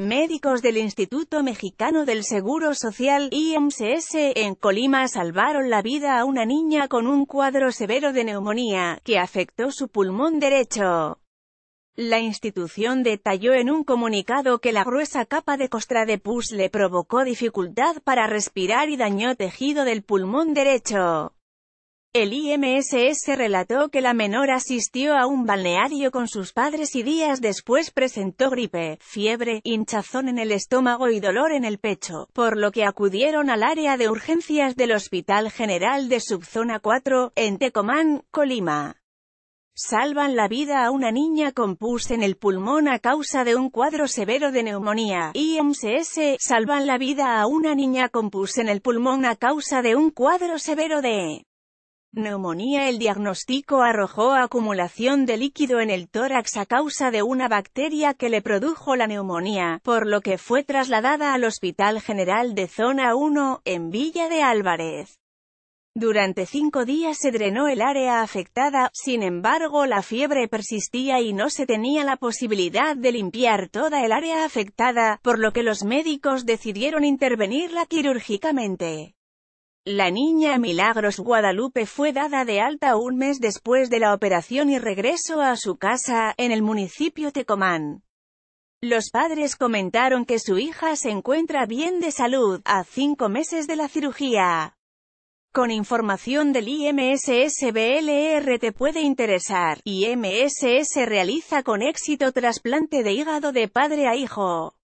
Médicos del Instituto Mexicano del Seguro Social, IMSS, en Colima salvaron la vida a una niña con un cuadro severo de neumonía, que afectó su pulmón derecho. La institución detalló en un comunicado que la gruesa capa de costra de pus le provocó dificultad para respirar y dañó tejido del pulmón derecho. El IMSS relató que la menor asistió a un balneario con sus padres y días después presentó gripe, fiebre, hinchazón en el estómago y dolor en el pecho, por lo que acudieron al área de urgencias del Hospital General de Subzona 4, en Tecomán, Colima. Salvan la vida a una niña con pus en el pulmón a causa de un cuadro severo de neumonía. IMSS, salvan la vida a una niña con pus en el pulmón a causa de un cuadro severo de Neumonía El diagnóstico arrojó acumulación de líquido en el tórax a causa de una bacteria que le produjo la neumonía, por lo que fue trasladada al Hospital General de Zona 1, en Villa de Álvarez. Durante cinco días se drenó el área afectada, sin embargo la fiebre persistía y no se tenía la posibilidad de limpiar toda el área afectada, por lo que los médicos decidieron intervenirla quirúrgicamente. La niña Milagros Guadalupe fue dada de alta un mes después de la operación y regreso a su casa, en el municipio Tecomán. Los padres comentaron que su hija se encuentra bien de salud, a cinco meses de la cirugía. Con información del IMSS-BLR e te puede interesar. IMSS realiza con éxito trasplante de hígado de padre a hijo.